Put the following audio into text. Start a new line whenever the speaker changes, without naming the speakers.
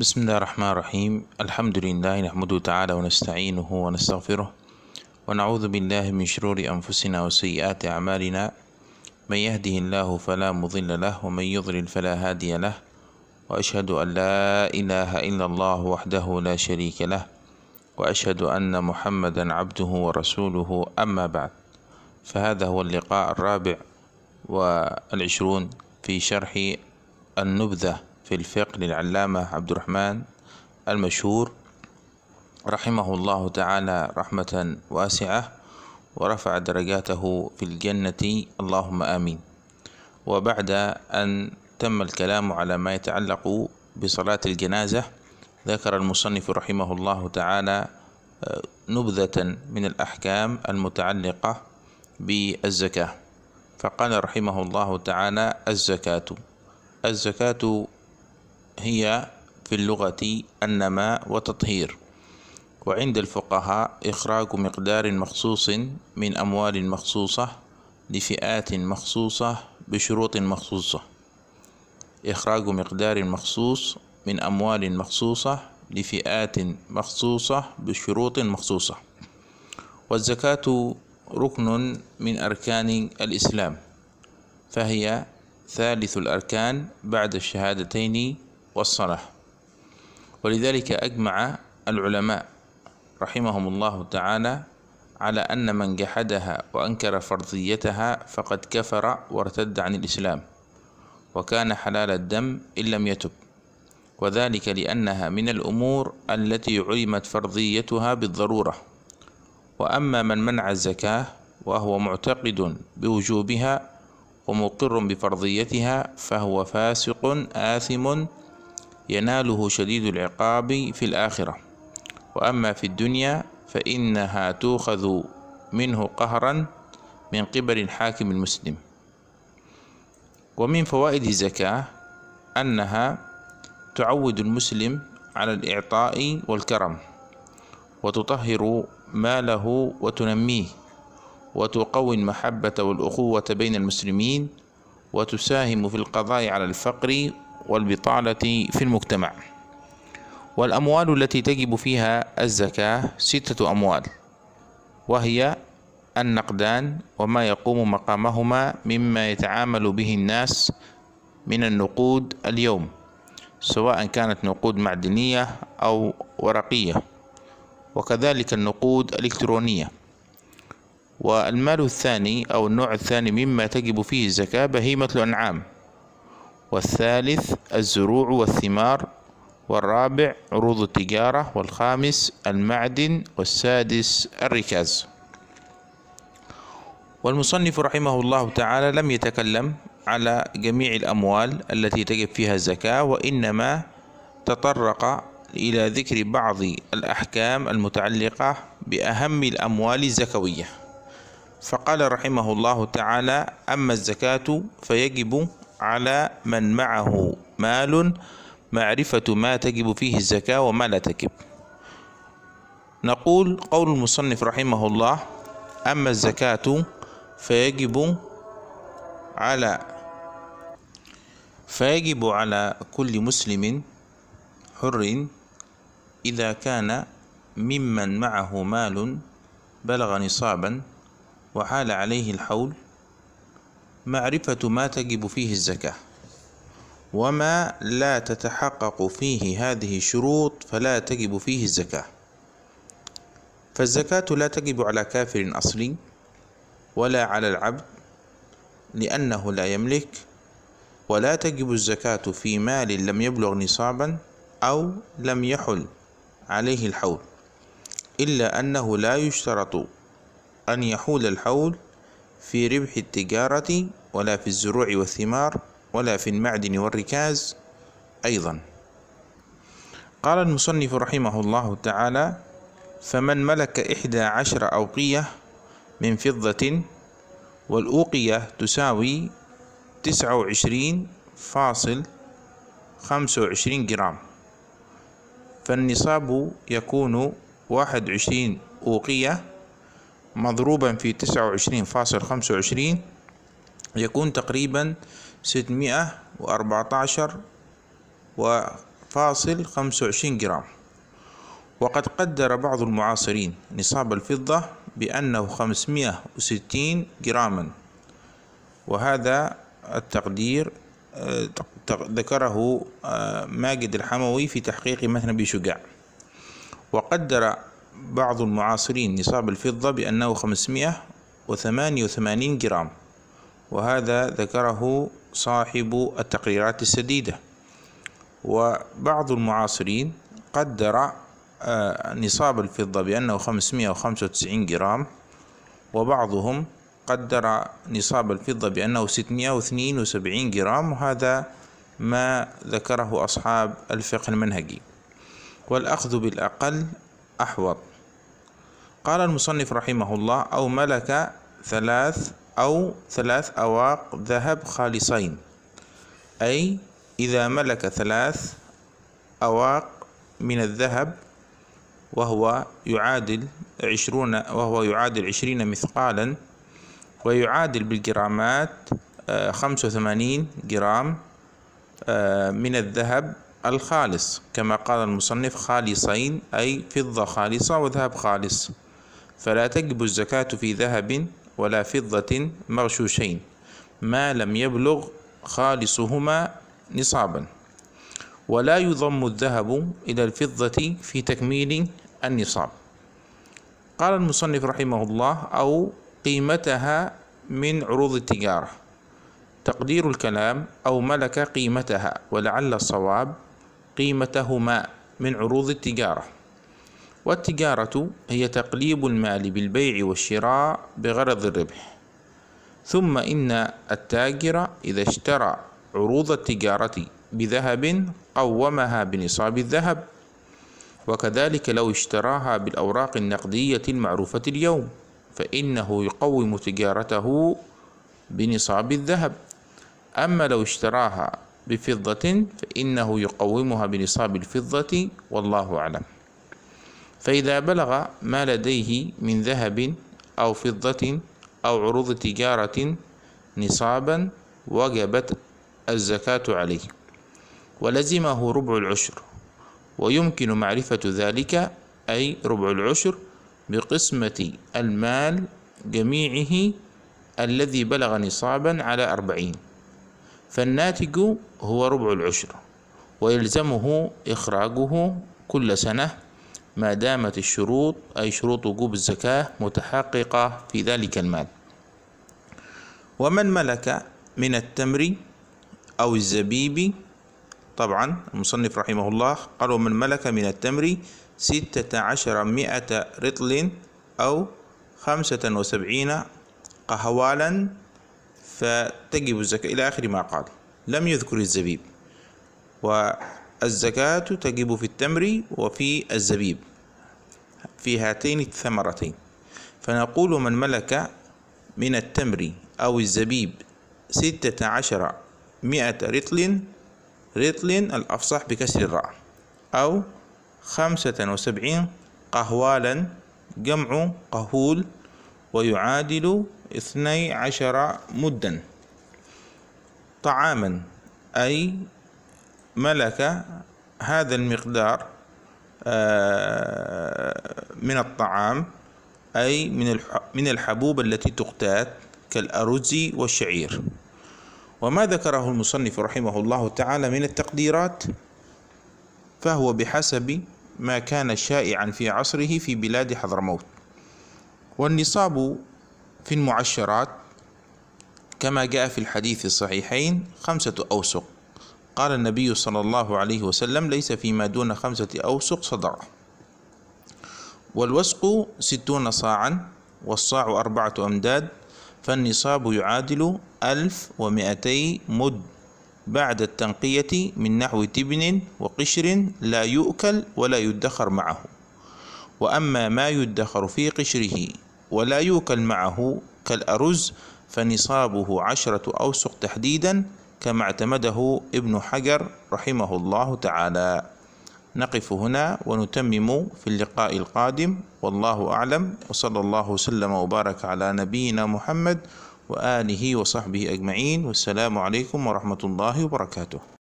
بسم الله الرحمن الرحيم الحمد لله نحمده تعالى ونستعينه ونستغفره ونعوذ بالله من شرور أنفسنا وسيئات أعمالنا من يهده الله فلا مضل له ومن يضلل فلا هادي له وأشهد أن لا إله إلا الله وحده لا شريك له وأشهد أن محمدا عبده ورسوله أما بعد فهذا هو اللقاء الرابع والعشرون في شرح النبذة في الفقه للعلامة عبد الرحمن المشهور رحمه الله تعالى رحمة واسعة ورفع درجاته في الجنة اللهم آمين وبعد أن تم الكلام على ما يتعلق بصلاة الجنازة ذكر المصنف رحمه الله تعالى آه، نبذة من الأحكام المتعلقة بالزكاة فقال رحمه الله تعالى الزكاة الزكاة هي في اللغة النماء وتطهير وعند الفقهاء إخراج مقدار مخصوص من أموال مخصوصة لفئات مخصوصة بشروط مخصوصة إخراج مقدار مخصوص من أموال مخصوصة لفئات مخصوصة بشروط مخصوصة والزكاة ركن من أركان الإسلام فهي ثالث الأركان بعد الشهادتين والصلاة ولذلك أجمع العلماء رحمهم الله تعالى على أن من جحدها وأنكر فرضيتها فقد كفر وارتد عن الإسلام وكان حلال الدم إن لم يتب وذلك لأنها من الأمور التي علمت فرضيتها بالضرورة وأما من منع الزكاة وهو معتقد بوجوبها ومقر بفرضيتها فهو فاسق آثم يناله شديد العقاب في الآخرة وأما في الدنيا فإنها تؤخذ منه قهرا من قبل الحاكم المسلم ومن فوائد الزكاة أنها تعود المسلم على الإعطاء والكرم وتطهر ماله وتنميه وتقوي المحبة والأخوة بين المسلمين وتساهم في القضاء على الفقر والبطالة في المجتمع والأموال التي تجب فيها الزكاة ستة أموال وهي النقدان وما يقوم مقامهما مما يتعامل به الناس من النقود اليوم سواء كانت نقود معدنية أو ورقية وكذلك النقود الإلكترونية والمال الثاني أو النوع الثاني مما تجب فيه الزكاة بهيمة الأنعام والثالث الزروع والثمار والرابع عروض التجارة والخامس المعدن والسادس الركاز والمصنف رحمه الله تعالى لم يتكلم على جميع الأموال التي تجب فيها الزكاة وإنما تطرق إلى ذكر بعض الأحكام المتعلقة بأهم الأموال الزكوية فقال رحمه الله تعالى أما الزكاة فيجب على من معه مال معرفة ما تجب فيه الزكاة وما لا تجب نقول قول المصنف رحمه الله أما الزكاة فيجب على فيجب على كل مسلم حر إذا كان ممن معه مال بلغ نصابا وحال عليه الحول معرفة ما تجب فيه الزكاة وما لا تتحقق فيه هذه الشروط فلا تجب فيه الزكاة فالزكاة لا تجب على كافر أصلي ولا على العبد لأنه لا يملك ولا تجب الزكاة في مال لم يبلغ نصابا أو لم يحل عليه الحول إلا أنه لا يشترط أن يحول الحول في ربح التجارة ولا في الزروع والثمار ولا في المعدن والركاز أيضا قال المصنف رحمه الله تعالى فمن ملك إحدى عشر أوقية من فضة والأوقية تساوي تسعة وعشرين فاصل خمسة وعشرين جرام فالنصاب يكون واحد وعشرين أوقية مضروبا في تسعة وعشرين فاصل خمسة وعشرين يكون تقريبا ستمائة عشر وفاصل خمسة وعشرين جرام وقد قدر بعض المعاصرين نصاب الفضة بأنه خمسمائة وستين جراما وهذا التقدير آه، ذكره آه، ماجد الحموي في تحقيق مثنى بشجاع وقدر بعض المعاصرين نصاب الفضة بأنه 588 جرام وهذا ذكره صاحب التقريرات السديدة وبعض المعاصرين قدر آه، نصاب الفضة بأنه 595 جرام وبعضهم قدر نصاب الفضة بأنه 672 جرام وهذا ما ذكره أصحاب الفقه المنهجي والأخذ بالأقل أحوط قال المصنف رحمه الله أو ملك ثلاث أو ثلاث أواق ذهب خالصين أي إذا ملك ثلاث أواق من الذهب وهو يعادل عشرون وهو يعادل عشرين مثقالا ويعادل بالجرامات آه، خمسة وثمانين جرام آه، من الذهب الخالص كما قال المصنف خالصين أي فضة خالصة وذهب خالص فلا تجب الزكاة في ذهب ولا فضة مغشوشين ما لم يبلغ خالصهما نصابا ولا يضم الذهب إلى الفضة في تكميل النصاب قال المصنف رحمه الله أو قيمتها من عروض التجارة تقدير الكلام أو ملك قيمتها ولعل الصواب قيمتهما من عروض التجارة والتجارة هي تقليب المال بالبيع والشراء بغرض الربح ثم إن التاجر إذا اشترى عروض التجارة بذهب قومها بنصاب الذهب وكذلك لو اشتراها بالأوراق النقدية المعروفة اليوم فإنه يقوم تجارته بنصاب الذهب أما لو اشتراها بفضة فإنه يقومها بنصاب الفضة والله أعلم فإذا بلغ ما لديه من ذهب أو فضة أو عروض تجارة نصابا وجبت الزكاة عليه ولزمه ربع العشر ويمكن معرفة ذلك أي ربع العشر بقسمة المال جميعه الذي بلغ نصابا على أربعين فالناتج هو ربع العشر ويلزمه إخراجه كل سنة ما دامت الشروط أي شروط وجوب الزكاة متحققة في ذلك المال ومن ملك من التمر أو الزبيب طبعا المصنف رحمه الله قال ومن ملك من التمر ستة عشر مئة رطل أو خمسة وسبعين قهوالا فتجب الزكاة إلى آخر ما قال لم يذكر الزبيب والزكاة تجب في التمر وفي الزبيب في هاتين الثمرتين فنقول من ملك من التمر أو الزبيب ستة عشر مئة رطل رطل الأفصح بكسر الراء أو خمسة وسبعين قهوالا جمع قهول ويعادل اثني عشر مدا طعاما أي ملك هذا المقدار آه، من الطعام أي من من الحبوب التي تقتات كالأرز والشعير وما ذكره المصنف رحمه الله تعالى من التقديرات فهو بحسب ما كان شائعا في عصره في بلاد حضرموت والنصاب في المعشرات كما جاء في الحديث الصحيحين خمسة أوسق قال النبي صلى الله عليه وسلم ليس فيما دون خمسة أوسق صدع والوسق ستون صاعا والصاع أربعة أمداد فالنصاب يعادل ألف ومئتي مد بعد التنقية من نحو تبن وقشر لا يؤكل ولا يدخر معه وأما ما يدخر في قشره ولا يوكل معه كالأرز فنصابه عشرة أوسق تحديدا كما اعتمده ابن حجر رحمه الله تعالى نقف هنا ونتمم في اللقاء القادم والله أعلم وصلى الله وسلم وبارك على نبينا محمد وآله وصحبه أجمعين والسلام عليكم ورحمة الله وبركاته